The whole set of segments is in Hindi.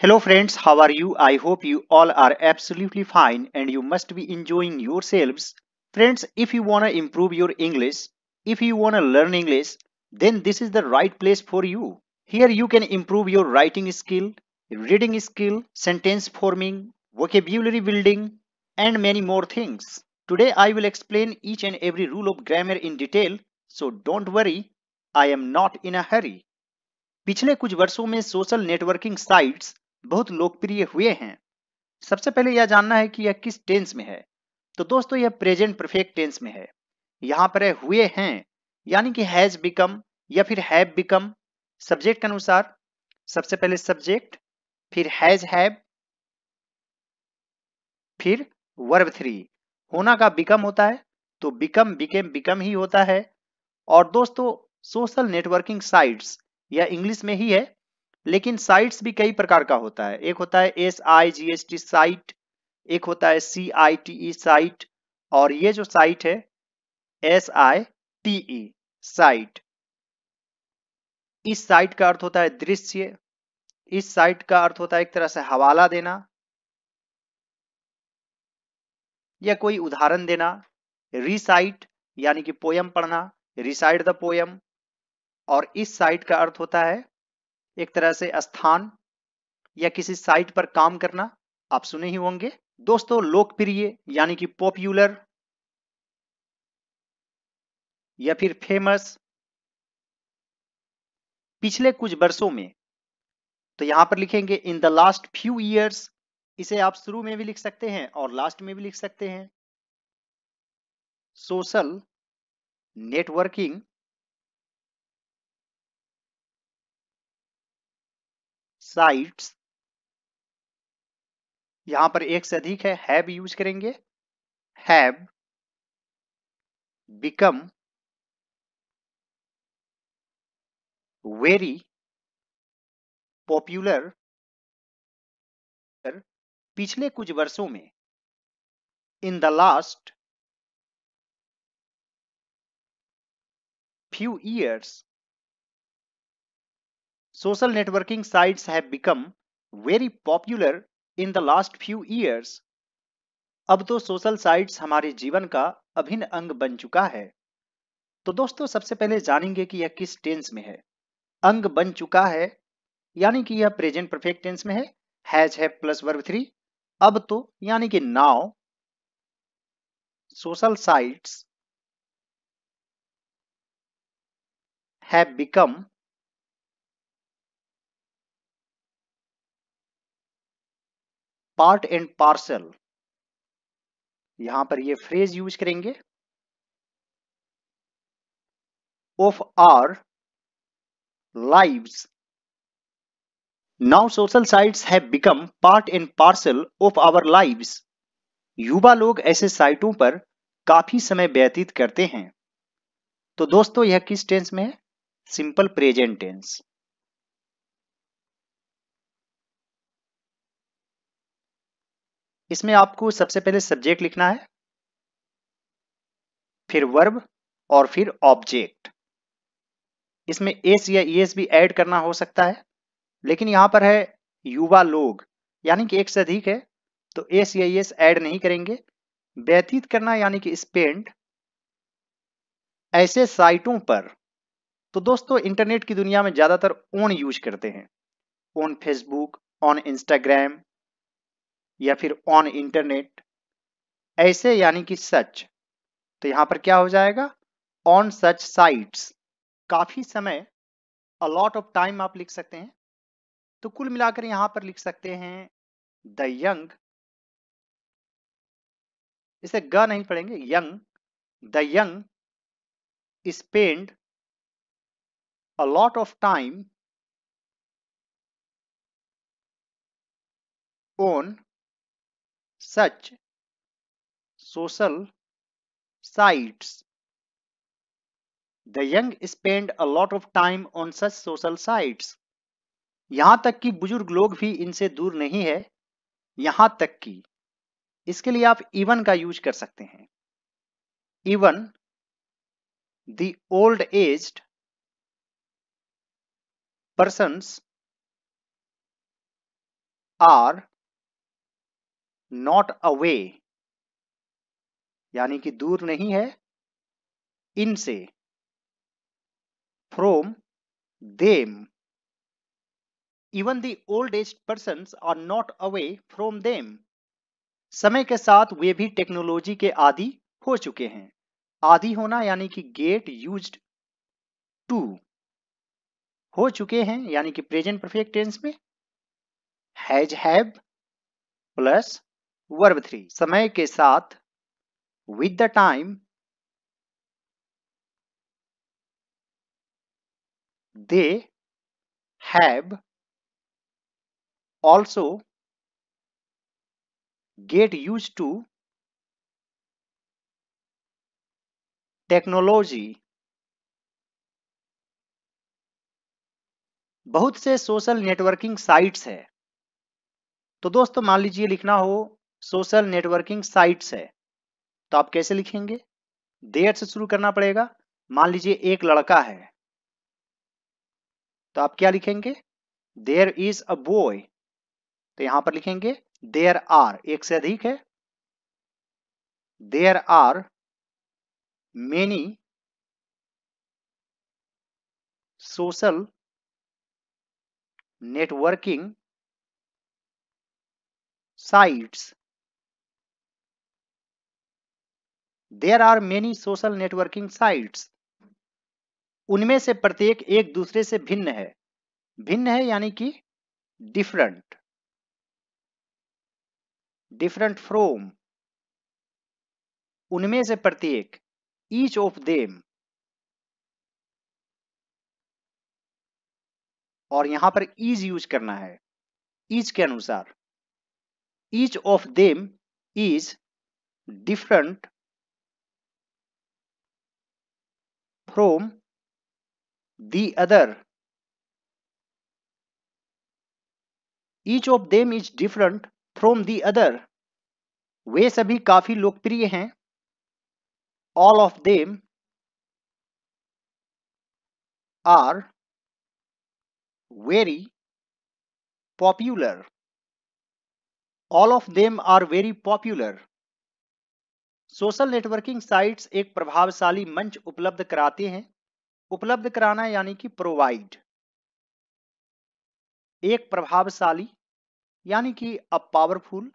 Hello friends, how are you? I hope you all are absolutely fine and you must be enjoying yourselves. Friends, if you want to improve your English, if you want to learn English, then this is the right place for you. Here you can improve your writing skill, reading skill, sentence forming, vocabulary building, and many more things. Today I will explain each and every rule of grammar in detail, so don't worry, I am not in a hurry. पिछले कुछ वर्षों में सोशल नेटवर्किंग साइट्स बहुत लोकप्रिय हुए हैं सबसे पहले यह जानना है कि यह किस टेंस में है तो दोस्तों यह प्रेजेंट परफेक्ट टेंस में है यहाँ पर है हुए हैं यानी कि हैज बिकम या फिर हैव बिकम सब्जेक्ट के अनुसार सबसे पहले सब्जेक्ट फिर हैज हैव फिर वर्ब थ्री होना का बिकम होता है तो बिकम बिकेम बिकम ही होता है और दोस्तों सोशल नेटवर्किंग साइट्स यह इंग्लिश में ही है लेकिन साइट्स भी कई प्रकार का होता है एक होता है S I G S T site एक होता है सी आई टी ई साइट और ये जो साइट है S I T E site इस साइट का अर्थ होता है दृश्य इस साइट का अर्थ होता है एक तरह से हवाला देना या कोई उदाहरण देना रिसाइट यानी कि पोयम पढ़ना रिसाइट द पोयम और इस साइट का अर्थ होता है एक तरह से स्थान या किसी साइट पर काम करना आप सुने ही होंगे दोस्तों लोकप्रिय यानी कि पॉपुलर या फिर फेमस पिछले कुछ वर्षों में तो यहां पर लिखेंगे in the last few years इसे आप शुरू में भी लिख सकते हैं और लास्ट में भी लिख सकते हैं सोशल नेटवर्किंग साइट्स यहां पर एक से अधिक है हैव यूज करेंगे हैव बिकम वेरी पॉपुलर पिछले कुछ वर्षों में in the last few years social networking sites have become very popular in the last few years. अब तो सोशल साइट्स हमारे जीवन का अभिन्न अंग बन चुका है तो दोस्तों सबसे पहले जानेंगे कि यह किस टेंस में है अंग बन चुका है यानी कि यह प्रेजेंट परफेक्ट टेंस में है हैज है प्लस वर्ब थ्री अब तो यानी कि now social sites have become part and parcel यहां पर ये फ्रेज यूज करेंगे of our live now social sites have become part and parcel of our lives. युवा लोग ऐसे साइटों पर काफी समय व्यतीत करते हैं तो दोस्तों यह किस टेंस में है सिंपल प्रेजेंट टेंस इसमें आपको सबसे पहले सब्जेक्ट लिखना है फिर वर्ब और फिर ऑब्जेक्ट इसमें एस या एस भी ऐड करना हो सकता है लेकिन यहां पर है युवा लोग यानी कि एक से अधिक है तो एस या एस ऐड नहीं करेंगे व्यतीत करना यानी कि स्पेंड ऐसे साइटों पर तो दोस्तों इंटरनेट की दुनिया में ज्यादातर ओन यूज करते हैं ऑन फेसबुक ऑन इंस्टाग्राम या फिर ऑन इंटरनेट ऐसे यानी कि सच तो यहां पर क्या हो जाएगा ऑन सच साइट्स काफी समय अलॉट ऑफ टाइम आप लिख सकते हैं तो कुल मिलाकर यहां पर लिख सकते हैं द यंग इसे ग नहीं पढ़ेंगे young the young spend a lot of time on such social sites the young spend a lot of time on such social sites यहां तक कि बुजुर्ग लोग भी इनसे दूर नहीं है यहां तक कि इसके लिए आप इवन का यूज कर सकते हैं even the old age person are not away यानी कि दूर नहीं है इनसे from them even the old age person are not away from them समय के साथ वे भी टेक्नोलॉजी के आदि हो चुके हैं आदि होना यानी कि गेट यूज टू हो चुके हैं यानी कि प्रेजेंट परफेक्ट टेंस में has have plus verb three समय के साथ with the time they have also get use to technology बहुत से सोशल नेटवर्किंग साइट्स है तो दोस्तों मान लीजिए लिखना हो सोशल नेटवर्किंग साइट्स है तो आप कैसे लिखेंगे देर से शुरू करना पड़ेगा मान लीजिए एक लड़का है तो आप क्या लिखेंगे देयर इज अ बॉय तो यहां पर लिखेंगे देयर आर एक से अधिक है there are many social networking sites there are many social networking sites उनमें से प्रत्येक एक दूसरे से भिन्न है भिन्न है यानी कि डिफरेंट डिफरेंट फ्रोम उनमें से प्रत्येक ईच ऑफ देम और यहां पर ईज यूज करना है ईच के अनुसार each of them is different from the other each of them is different from the other वे सभी काफी लोकप्रिय हैं all of them are very popular all of them are very popular social networking sites एक प्रभावशाली मंच उपलब्ध कराते हैं उपलब्ध कराना यानी कि प्रोवाइड एक प्रभावशाली यानी कि अ पावरफुल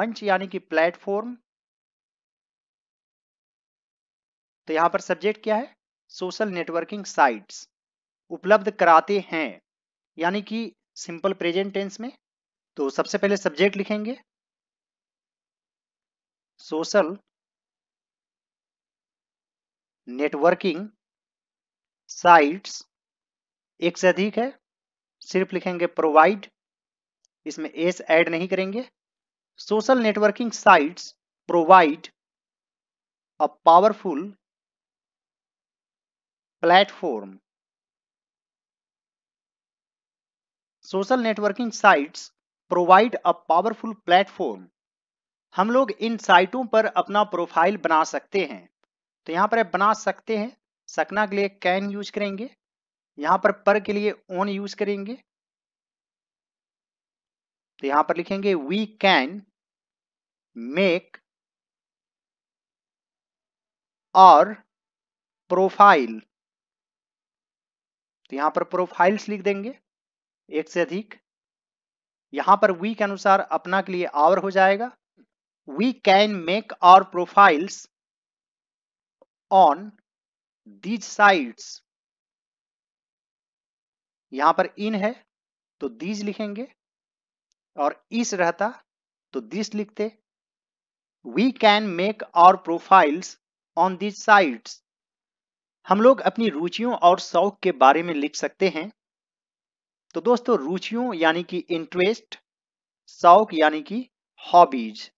मंच यानी कि प्लेटफॉर्म तो यहां पर सब्जेक्ट क्या है सोशल नेटवर्किंग साइट्स उपलब्ध कराते हैं यानी कि सिंपल प्रेजेंट टेंस में तो सबसे पहले सब्जेक्ट लिखेंगे सोशल नेटवर्किंग साइट्स एक से अधिक है सिर्फ लिखेंगे प्रोवाइड इसमें एस ऐड नहीं करेंगे social networking sites provide a powerful platform social networking sites provide a powerful platform हम लोग इन साइटों पर अपना प्रोफाइल बना सकते हैं तो यहाँ पर बना सकते हैं सकना के लिए कैन यूज करेंगे यहाँ पर पर के लिए ओन यूज करेंगे तो यहाँ पर लिखेंगे we can make our profile तो यहाँ पर प्रोफाइल्स लिख देंगे एक से अधिक यहाँ पर वी के अनुसार अपना के लिए आवर हो जाएगा we can make our profiles on these sites यहां पर इन है तो दीज लिखेंगे और इस रहता तो दिस लिखते we can make our profiles on these sites हम लोग अपनी रुचियों और शौक के बारे में लिख सकते हैं तो दोस्तों रुचियों यानी कि इंटरेस्ट शौक यानी कि हॉबीज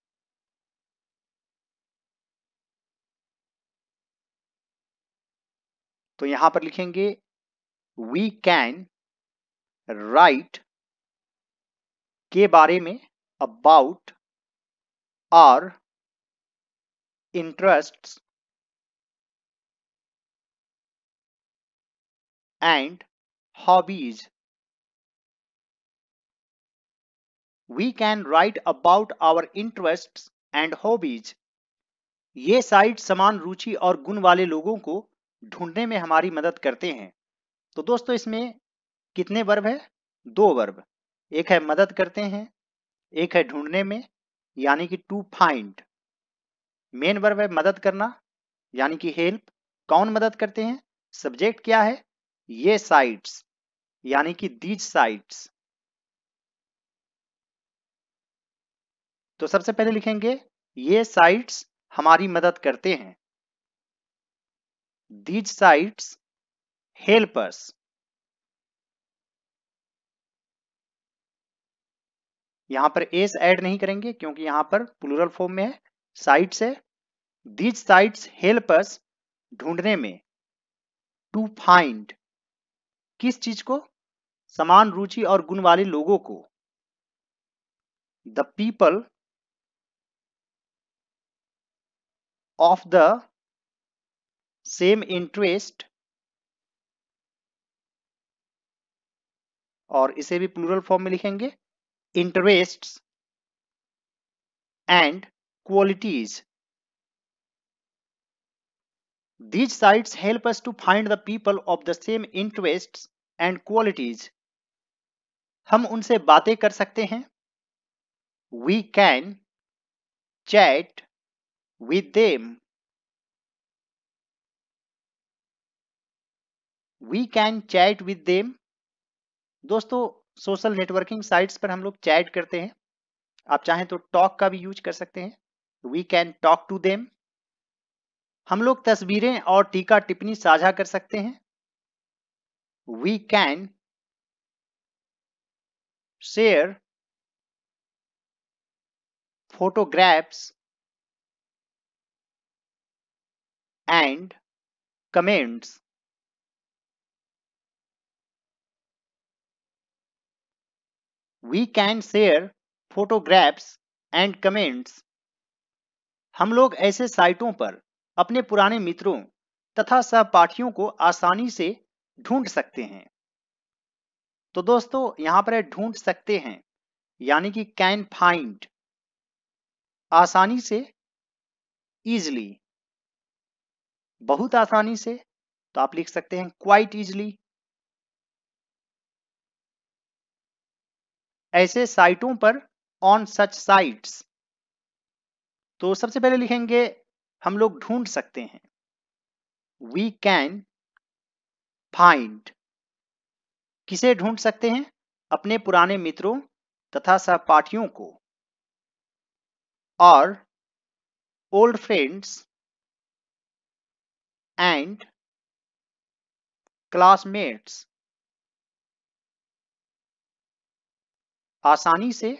तो यहां पर लिखेंगे वी कैन राइट के बारे में about our interest and hobbies we can write about our interest and hobbies ये साइट समान रुचि और गुण वाले लोगों को ढूंढने में हमारी मदद करते हैं तो दोस्तों इसमें कितने वर्ब है दो वर्ब एक है मदद करते हैं एक है ढूंढने में यानी कि टू फाइंड मेन वर्ब है मदद करना यानी कि हेल्प कौन मदद करते हैं सब्जेक्ट क्या है ये साइट्स यानी कि दीज साइट्स तो सबसे पहले लिखेंगे ये साइट्स हमारी मदद करते हैं These sites help us यहां पर एस ऐड नहीं करेंगे क्योंकि यहां पर प्लूरल फॉर्म में है साइट्स है दीज साइट्स हेल्प अस ढूंढने में टू फाइंड किस चीज को समान रुचि और गुण वाले लोगों को the people of the same interest और इसे भी प्लूरल फॉर्म में लिखेंगे interest and qualities these site helps to find the people of the same interest and qualities हम उनसे बातें कर सकते हैं we can chat with them we can chat with them दोस्तों सोशल नेटवर्किंग साइट्स पर हम लोग चैट करते हैं आप चाहें तो टॉक का भी यूज कर सकते हैं we can talk to them हम लोग तस्वीरें और टीका टिप्पणी साझा कर सकते हैं we can share photographs and comments we can share photographs and comments हम लोग ऐसे साइटों पर अपने पुराने मित्रों तथा सहपाठियों को आसानी से ढूंढ सकते हैं तो दोस्तों यहां पर ढूंढ सकते हैं यानी कि कैन फाइंड आसानी से इजली बहुत आसानी से तो आप लिख सकते हैं क्वाइट इजली ऐसे साइटों पर ऑन सच साइट्स तो सबसे पहले लिखेंगे हम लोग ढूंढ सकते हैं वी कैन फाइंड किसे ढूंढ सकते हैं अपने पुराने मित्रों तथा सहपाठियों को और ओल्ड फ्रेंड्स एंड क्लासमेट्स आसानी से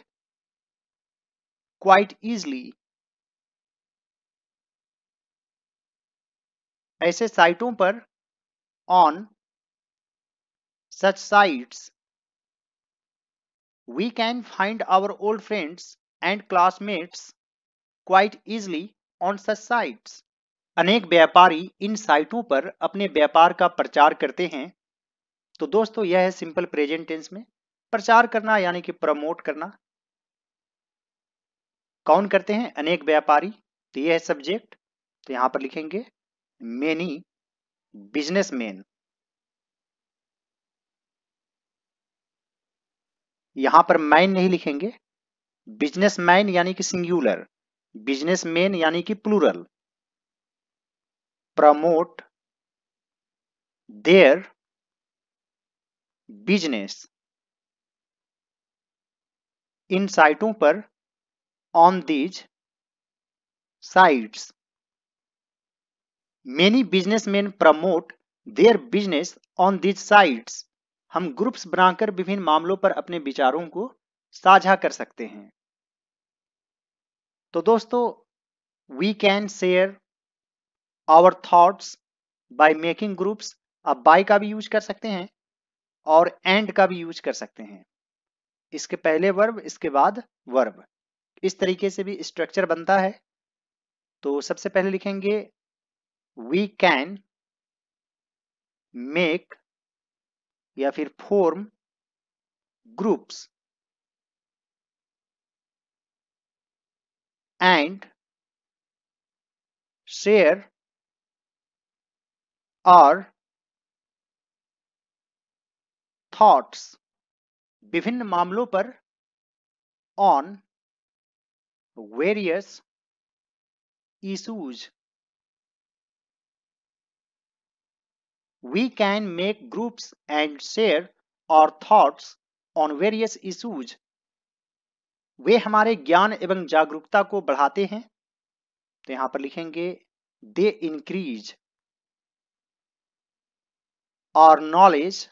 क्वाइट इजली ऐसे साइटों पर on such sites we can find our old friends and classmates quite easily on such sites अनेक व्यापारी इन साइटों पर अपने व्यापार का प्रचार करते हैं तो दोस्तों यह है सिंपल प्रेजेंट टेंस में प्रचार करना यानी कि प्रमोट करना कौन करते हैं अनेक व्यापारी तो यह है सब्जेक्ट तो यहां पर लिखेंगे मेनी बिजनेसमैन यहां पर मैन नहीं लिखेंगे बिजनेसमैन यानी कि सिंगुलर बिजनेसमैन यानी कि प्लूरल प्रमोट देयर बिजनेस इन साइटों पर on these many businessman promote their business on these sites हम ग्रुप्स बनाकर विभिन्न मामलों पर अपने विचारों को साझा कर सकते हैं तो दोस्तों we can share our thoughts by making groups अब बाय का भी यूज कर सकते हैं और एंड का भी यूज कर सकते हैं इसके पहले वर्ब इसके बाद वर्ब इस तरीके से भी स्ट्रक्चर बनता है तो सबसे पहले लिखेंगे वी कैन मेक या फिर form groups and share our thoughts विभिन्न मामलों पर on various issues we can make groups and share our thoughts on various issues वे हमारे ज्ञान एवं जागरूकता को बढ़ाते हैं तो यहां पर लिखेंगे they increase our knowledge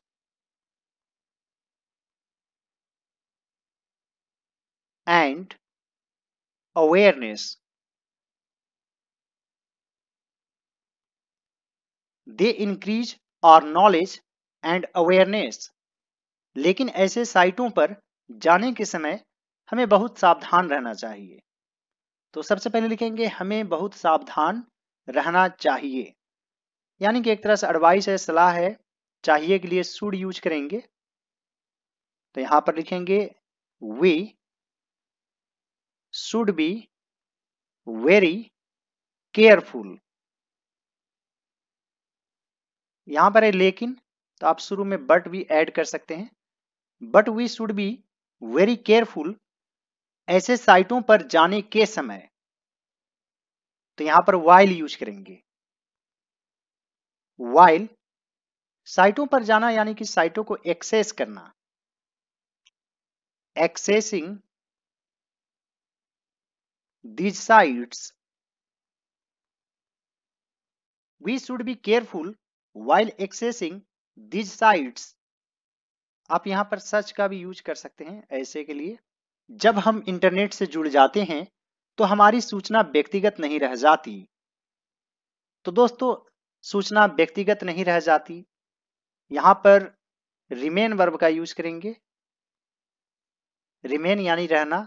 and awareness. They increase our knowledge and awareness. लेकिन ऐसे साइटों पर जाने के समय हमें बहुत सावधान रहना चाहिए तो सबसे पहले लिखेंगे हमें बहुत सावधान रहना चाहिए यानी कि एक तरह से एडवाइस है सलाह है चाहिए के लिए सूड यूज करेंगे तो यहां पर लिखेंगे we should be very careful यहां पर है लेकिन तो आप शुरू में बट भी ऐड कर सकते हैं but we should be very careful ऐसे साइटों पर जाने के समय तो यहां पर वाइल यूज करेंगे वाइल साइटों पर जाना यानी कि साइटों को एक्सेस करना accessing these sites. We should be careful while accessing these sites. आप यहाँ पर सर्च का भी यूज कर सकते हैं ऐसे के लिए जब हम इंटरनेट से जुड़ जाते हैं तो हमारी सूचना व्यक्तिगत नहीं रह जाती तो दोस्तों सूचना व्यक्तिगत नहीं रह जाती यहाँ पर रिमेन वर्ब का यूज करेंगे रिमेन यानी रहना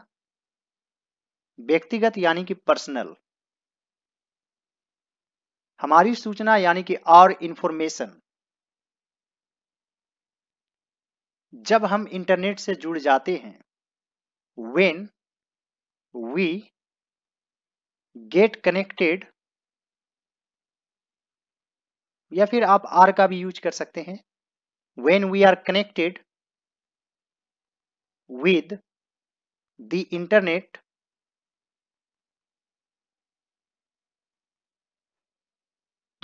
व्यक्तिगत यानी कि पर्सनल हमारी सूचना यानी कि और इंफॉर्मेशन जब हम इंटरनेट से जुड़ जाते हैं वेन वी गेट कनेक्टेड या फिर आप आर का भी यूज कर सकते हैं when we are connected with the internet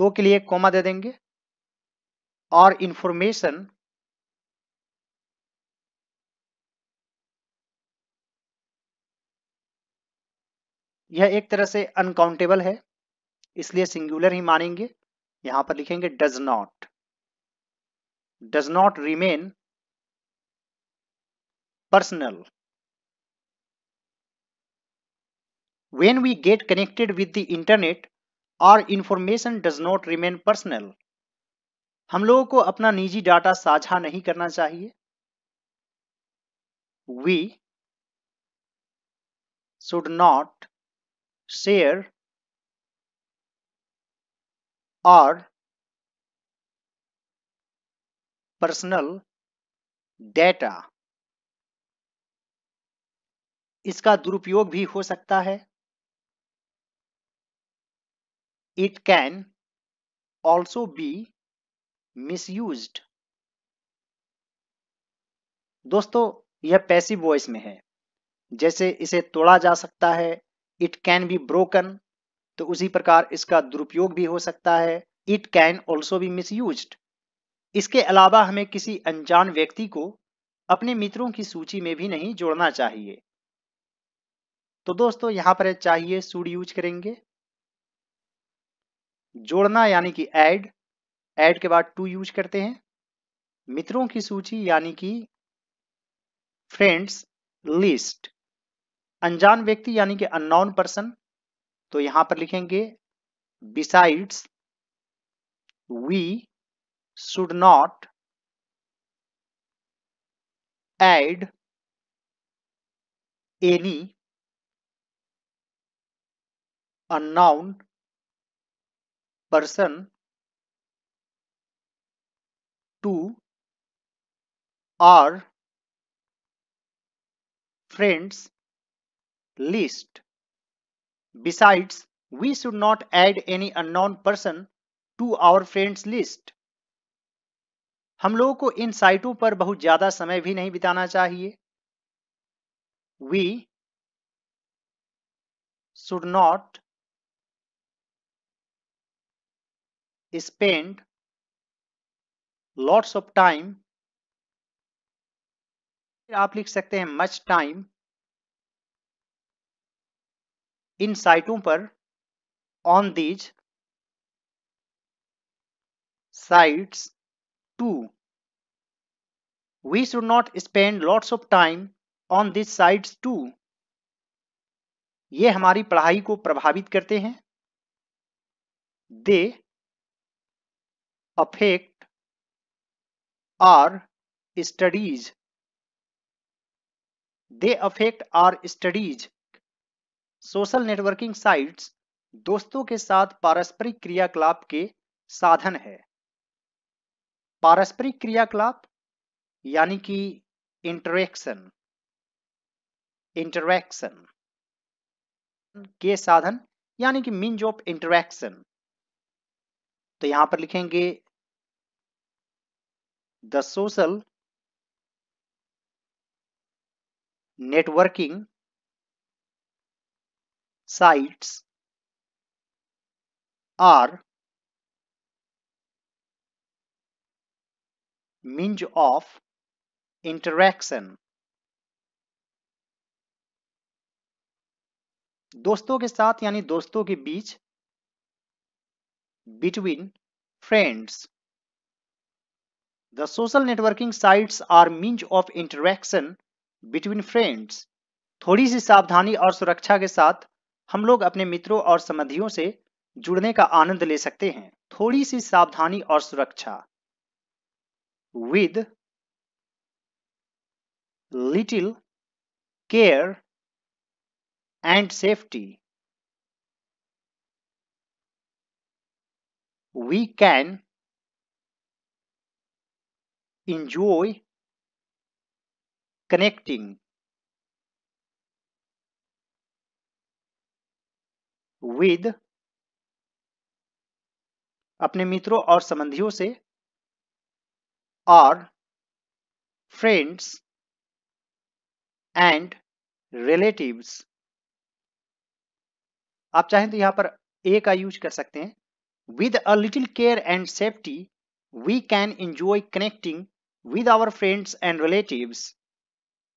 दो के लिए कोमा दे देंगे और इंफॉर्मेशन यह एक तरह से अनकाउंटेबल है इसलिए सिंगुलर ही मानेंगे यहां पर लिखेंगे does not does not remain personal when we get connected with the internet our information does not remain personal हम लोगों को अपना निजी डाटा साझा नहीं करना चाहिए we should not share our personal data इसका दुरुपयोग भी हो सकता है It can also be misused. दोस्तों यह पैसिव वॉइस में है जैसे इसे तोड़ा जा सकता है इट कैन बी ब्रोकन तो उसी प्रकार इसका दुरुपयोग भी हो सकता है it can also be miss इसके अलावा हमें किसी अनजान व्यक्ति को अपने मित्रों की सूची में भी नहीं जोड़ना चाहिए तो दोस्तों यहां पर चाहिए सूड यूज करेंगे जोड़ना यानी कि ऐड ऐड के बाद टू यूज करते हैं मित्रों की सूची यानी कि फ्रेंड्स लिस्ट अनजान व्यक्ति यानी कि अननोन पर्सन तो यहां पर लिखेंगे besides we should not add any unknown person to our friends list. Besides, we should not add any unknown person to our friends list. हम लोगों को इन साइटों पर बहुत ज्यादा समय भी नहीं बिताना चाहिए we should not spent lots of time आप लिख सकते हैं मच टाइम इन साइटों पर on these sites too. We should not spend lots of time on these sites too. ये हमारी पढ़ाई को प्रभावित करते हैं they affect our studies they affect our studies सोशल नेटवर्किंग sites दोस्तों के साथ पारस्परिक क्रियाकलाप के साधन है पारस्परिक क्रियाकलाप यानी कि इंटरेक्शन इंटरेक्शन के साधन यानी कि मीन्स ऑफ इंटरेक्शन तो यहां पर लिखेंगे the social networking sites are means of interaction दोस्तों के साथ यानी दोस्तों के बीच between friends. The social networking sites are means of interaction between friends. थोड़ी सी सावधानी और सुरक्षा के साथ हम लोग अपने मित्रों और संबंधियों से जुड़ने का आनंद ले सकते हैं थोड़ी सी सावधानी और सुरक्षा with little care and safety we can enjoy connecting with अपने मित्रों और संबंधियों से और फ्रेंड्स एंड रिलेटिव्स आप चाहें तो यहां पर ए का यूज कर सकते हैं With a little care and safety, we can enjoy connecting with our friends and relatives.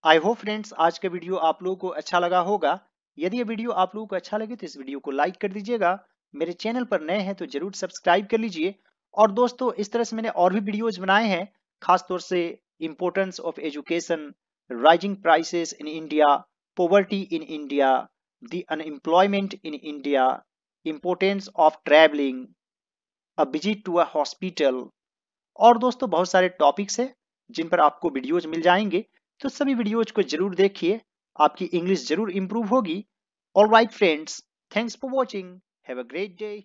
I hope friends आज का वीडियो आप लोगों को अच्छा लगा होगा यदि ये वीडियो आप लोगों को अच्छा लगे तो इस वीडियो को लाइक कर दीजिएगा मेरे चैनल पर नए हैं तो जरूर सब्सक्राइब कर लीजिए और दोस्तों इस तरह से मैंने और भी वीडियोज बनाए हैं खासतौर से importance of education rising prices in India poverty in India the unemployment in India importance of traveling a visit to a hospital और दोस्तों बहुत सारे टॉपिक्स हैं जिन पर आपको वीडियोज मिल जाएंगे तो सभी वीडियोज को जरूर देखिए आपकी इंग्लिश जरूर इंप्रूव होगी all right friends thanks for watching have a great day